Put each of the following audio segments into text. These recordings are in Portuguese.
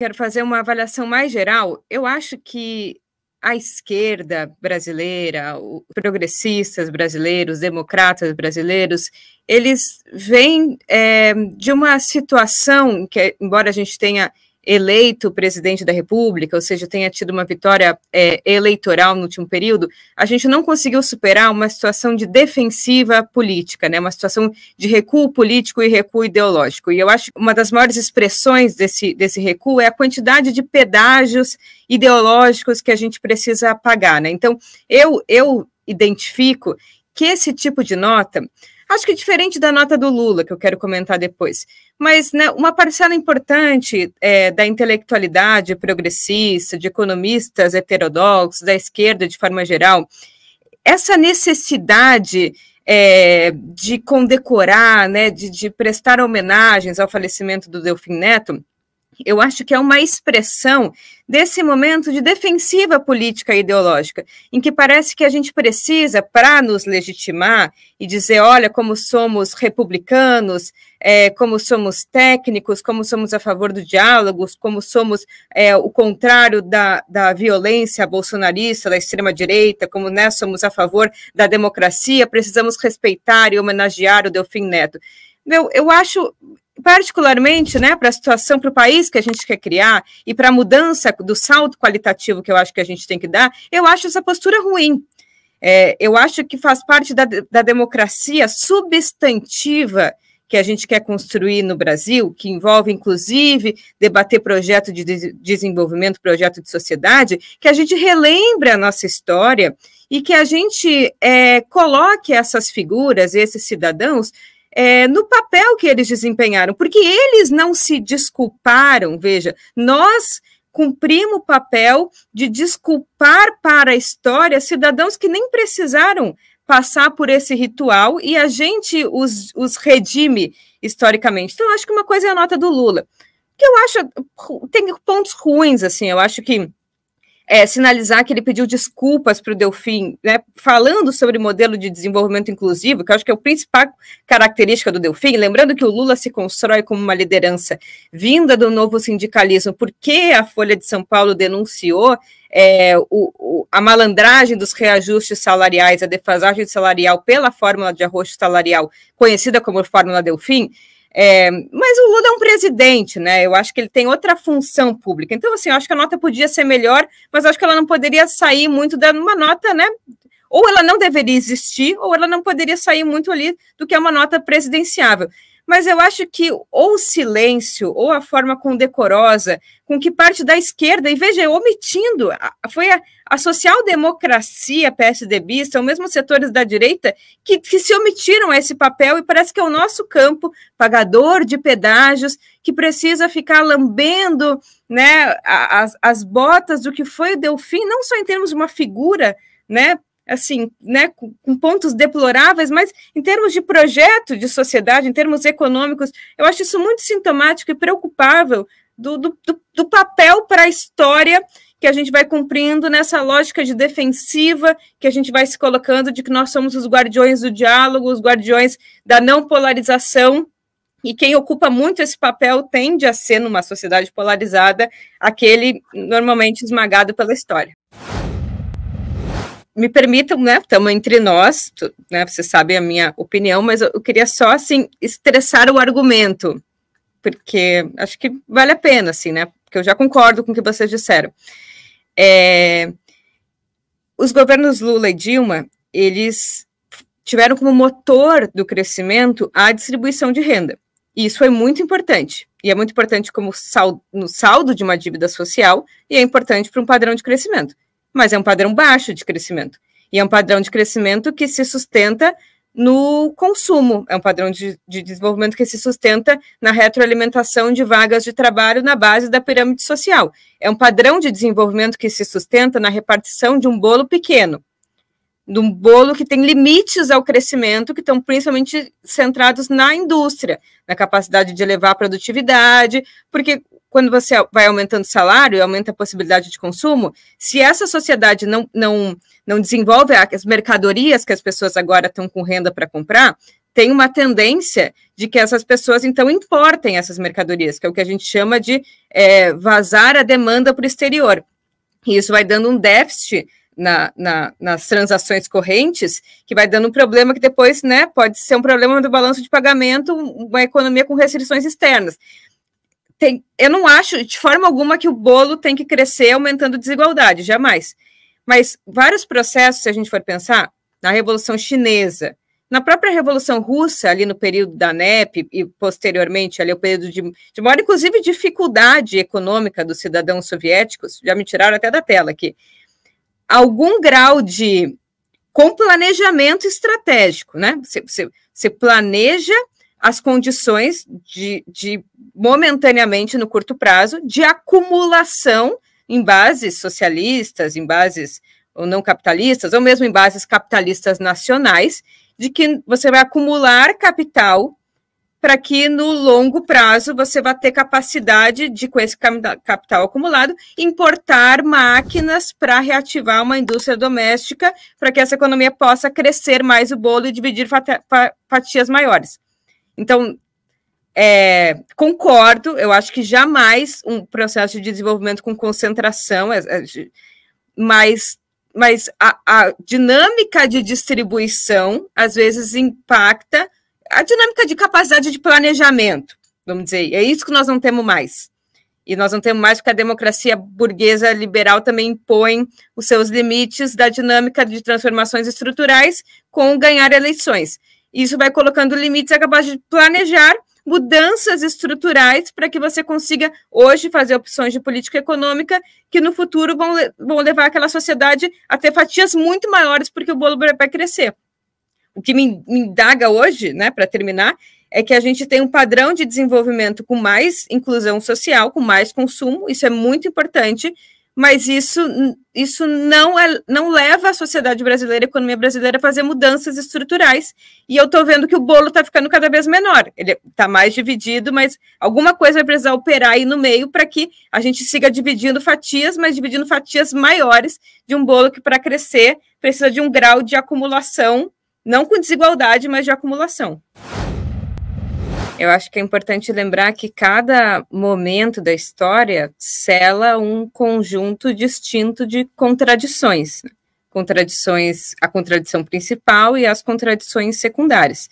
quero fazer uma avaliação mais geral. Eu acho que a esquerda brasileira, os progressistas brasileiros, democratas brasileiros, eles vêm é, de uma situação que, embora a gente tenha eleito presidente da República, ou seja, tenha tido uma vitória é, eleitoral no último período, a gente não conseguiu superar uma situação de defensiva política, né? uma situação de recuo político e recuo ideológico. E eu acho que uma das maiores expressões desse, desse recuo é a quantidade de pedágios ideológicos que a gente precisa pagar. Né? Então, eu, eu identifico que esse tipo de nota Acho que diferente da nota do Lula, que eu quero comentar depois, mas né, uma parcela importante é, da intelectualidade progressista, de economistas heterodoxos, da esquerda de forma geral, essa necessidade é, de condecorar, né, de, de prestar homenagens ao falecimento do Delfim Neto, eu acho que é uma expressão desse momento de defensiva política e ideológica, em que parece que a gente precisa, para nos legitimar e dizer, olha, como somos republicanos, é, como somos técnicos, como somos a favor do diálogo, como somos é, o contrário da, da violência bolsonarista, da extrema-direita, como né, somos a favor da democracia, precisamos respeitar e homenagear o Delfim Neto. Meu, eu acho particularmente, né, para a situação, para o país que a gente quer criar e para a mudança do salto qualitativo que eu acho que a gente tem que dar, eu acho essa postura ruim. É, eu acho que faz parte da, da democracia substantiva que a gente quer construir no Brasil, que envolve, inclusive, debater projeto de desenvolvimento, projeto de sociedade, que a gente relembre a nossa história e que a gente é, coloque essas figuras, esses cidadãos, é, no papel que eles desempenharam, porque eles não se desculparam, veja, nós cumprimos o papel de desculpar para a história cidadãos que nem precisaram passar por esse ritual e a gente os, os redime historicamente. Então, acho que uma coisa é a nota do Lula, que eu acho tem pontos ruins, assim, eu acho que é, sinalizar que ele pediu desculpas para o Delfim, né, falando sobre o modelo de desenvolvimento inclusivo, que eu acho que é a principal característica do Delfim, lembrando que o Lula se constrói como uma liderança vinda do novo sindicalismo, porque a Folha de São Paulo denunciou é, o, o, a malandragem dos reajustes salariais, a defasagem salarial pela fórmula de arroz salarial, conhecida como fórmula Delfim, é, mas o Lula é um presidente, né? Eu acho que ele tem outra função pública. Então, assim, eu acho que a nota podia ser melhor, mas acho que ela não poderia sair muito dando uma nota, né? Ou ela não deveria existir, ou ela não poderia sair muito ali do que é uma nota presidenciável. Mas eu acho que ou o silêncio, ou a forma condecorosa com que parte da esquerda, e veja, omitindo, foi a, a social-democracia PSDB são mesmo setores da direita que, que se omitiram a esse papel e parece que é o nosso campo pagador de pedágios que precisa ficar lambendo né, as, as botas do que foi o Delfim, não só em termos de uma figura né, assim, né, com, pontos deploráveis, mas em termos de projeto de sociedade, em termos econômicos, eu acho isso muito sintomático e preocupável do, do, do papel para a história que a gente vai cumprindo nessa lógica de defensiva, que a gente vai se colocando de que nós somos os guardiões do diálogo, os guardiões da não polarização. E quem ocupa muito esse papel tende a ser, numa sociedade polarizada, aquele normalmente esmagado pela história. Me permitam, né? Estamos entre nós, né, vocês sabem a minha opinião, mas eu queria só assim estressar o argumento, porque acho que vale a pena, assim, né? porque eu já concordo com o que vocês disseram. É, os governos Lula e Dilma, eles tiveram como motor do crescimento a distribuição de renda. E isso foi muito importante. E é muito importante como saldo, no saldo de uma dívida social e é importante para um padrão de crescimento. Mas é um padrão baixo de crescimento. E é um padrão de crescimento que se sustenta no consumo. É um padrão de, de, desenvolvimento que se sustenta na retroalimentação de vagas de trabalho na base da pirâmide social. É um padrão de desenvolvimento que se sustenta na repartição de um bolo pequeno, de um bolo que tem limites ao crescimento, que estão principalmente centrados na indústria, na capacidade de elevar a produtividade, porque quando você vai aumentando o salário, aumenta a possibilidade de consumo, se essa sociedade não, não, não desenvolve as mercadorias que as pessoas agora estão com renda para comprar, tem uma tendência de que essas pessoas então importem essas mercadorias, que é o que a gente chama de é, vazar a demanda para o exterior. E isso vai dando um déficit na, na, nas transações correntes, que vai dando um problema que depois né, pode ser um problema do balanço de pagamento, uma economia com restrições externas tem, eu não acho de forma alguma que o bolo tem que crescer aumentando desigualdade, jamais. Mas vários processos, se a gente for pensar, na Revolução Chinesa, na própria Revolução Russa, ali no período da NEP e posteriormente, ali o período de, de maior, inclusive, dificuldade econômica dos cidadãos soviéticos, já me tiraram até da tela aqui, algum grau de com planejamento estratégico, né? Você, você, você planeja as condições de, de, momentaneamente, no curto prazo, de acumulação em bases socialistas, em bases ou não capitalistas, ou mesmo em bases capitalistas nacionais, de que você vai acumular capital para que no longo prazo você vá ter capacidade de, com esse capital acumulado, importar máquinas para reativar uma indústria doméstica para que essa economia possa crescer mais o bolo e dividir fatias maiores. Então, é, concordo, eu acho que jamais um processo de desenvolvimento com concentração, é, é, mas, mas a, a, dinâmica de distribuição às vezes impacta a dinâmica de capacidade de planejamento, vamos dizer, é isso que nós não temos mais. E nós não temos mais porque a democracia burguesa liberal também impõe os seus limites da dinâmica de transformações estruturais com ganhar eleições. Isso vai colocando limites, é capaz de planejar mudanças estruturais para que você consiga hoje fazer opções de política econômica que no futuro vão, vão levar aquela sociedade a ter fatias muito maiores porque o bolo vai crescer. O que me, me indaga hoje, né, para terminar, é que a gente tem um padrão de desenvolvimento com mais inclusão social, com mais consumo, isso é muito importante, mas isso, isso não, é, não leva a sociedade brasileira, a economia brasileira, a fazer mudanças estruturais. E eu estou vendo que o bolo está ficando cada vez menor. Ele está mais dividido, mas alguma coisa vai precisar operar aí no meio para que a gente siga dividindo fatias, mas dividindo fatias maiores de um bolo que, para crescer, precisa de um grau de acumulação, não com desigualdade, mas de acumulação. Eu acho que é importante lembrar que cada momento da história cela um conjunto distinto de contradições. Né? Contradições, a contradição principal e as contradições secundárias.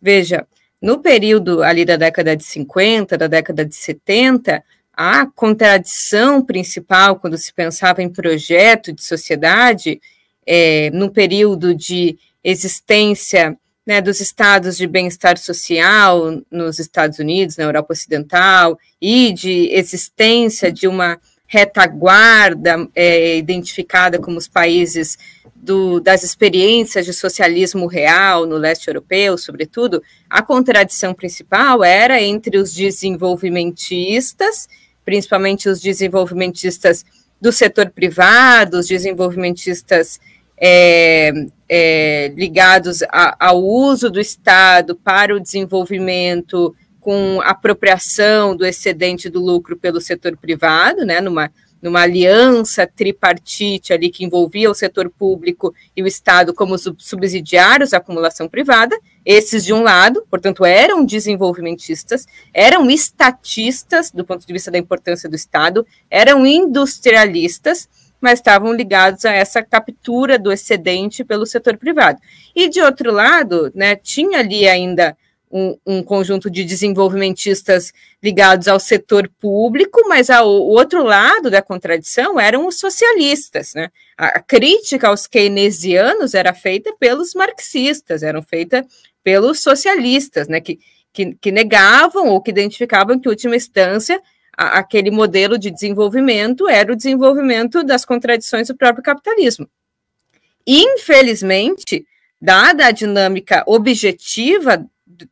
Veja, no período ali da década de 50, da década de 70, a contradição principal quando se pensava em projeto de sociedade, é, no período de existência né, dos estados de bem-estar social nos Estados Unidos, na Europa Ocidental, e de existência de uma retaguarda é, identificada como os países do, das experiências de socialismo real no leste europeu, sobretudo, a contradição principal era entre os desenvolvimentistas, principalmente os desenvolvimentistas do setor privado, os desenvolvimentistas é, é, ligados a, ao uso do Estado para o desenvolvimento com apropriação do excedente do lucro pelo setor privado, né, numa, numa aliança tripartite ali que envolvia o setor público e o Estado como subsidiários à acumulação privada, esses de um lado, portanto, eram desenvolvimentistas, eram estatistas do ponto de vista da importância do Estado, eram industrialistas mas estavam ligados a essa captura do excedente pelo setor privado. E, de outro lado, né, tinha ali ainda um, um, conjunto de desenvolvimentistas ligados ao setor público, mas ao, o outro lado da contradição eram os socialistas. Né? A, a, crítica aos keynesianos era feita pelos marxistas, eram feita pelos socialistas, né? que, que, que negavam ou que identificavam que, em última instância, aquele modelo de desenvolvimento era o desenvolvimento das contradições do próprio capitalismo. Infelizmente, dada a dinâmica objetiva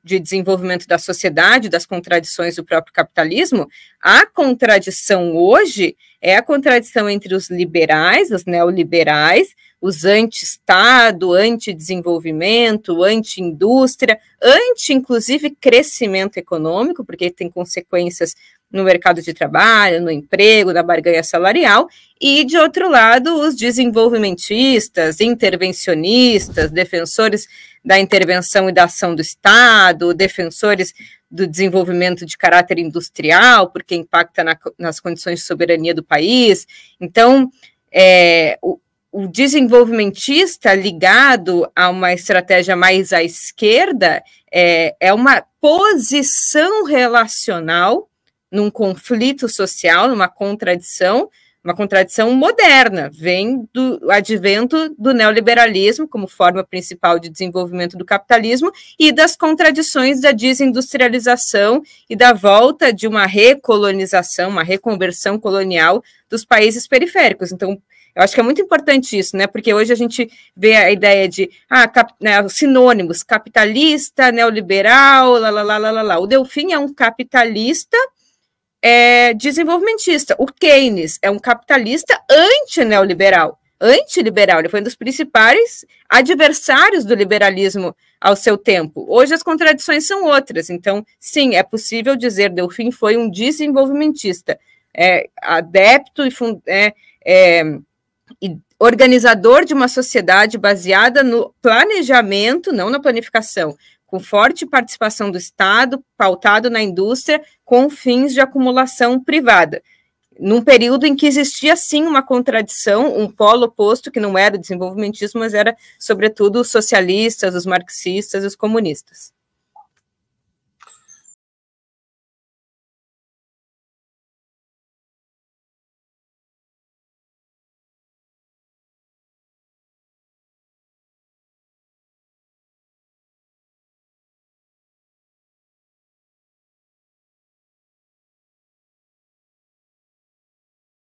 de desenvolvimento da sociedade, das contradições do próprio capitalismo, a contradição hoje é a contradição entre os liberais, os neoliberais, os anti-Estado, anti-desenvolvimento, anti-indústria, anti, inclusive, crescimento econômico, porque tem consequências no mercado de trabalho, no emprego, na barganha salarial, e, de outro lado, os desenvolvimentistas, intervencionistas, defensores da intervenção e da ação do Estado, defensores do desenvolvimento de caráter industrial, porque impacta na, nas condições de soberania do país. Então, é, o, o desenvolvimentista ligado a uma estratégia mais à esquerda é, é uma posição relacional num conflito social, numa contradição, uma contradição moderna, vem do advento do neoliberalismo como forma principal de desenvolvimento do capitalismo e das contradições da desindustrialização e da volta de uma recolonização, uma reconversão colonial dos países periféricos. Então, eu acho que é muito importante isso, né? Porque hoje a gente vê a ideia de ah, cap, né, sinônimos, capitalista, neoliberal, lá, lá, lá, lá, lá. O Delfim é um capitalista é, desenvolvimentista. O Keynes é um capitalista anti-neoliberal, anti-liberal. Ele foi um dos principais adversários do liberalismo ao seu tempo. Hoje as contradições são outras. Então, sim, é possível dizer Delfim foi um desenvolvimentista, é, adepto e, é, é, e organizador de uma sociedade baseada no planejamento, não na planificação, com forte participação do Estado, pautado na indústria, com fins de acumulação privada. Num período em que existia, sim, uma contradição, um polo oposto, que não era o desenvolvimentismo, mas era, sobretudo, os socialistas, os marxistas, os comunistas.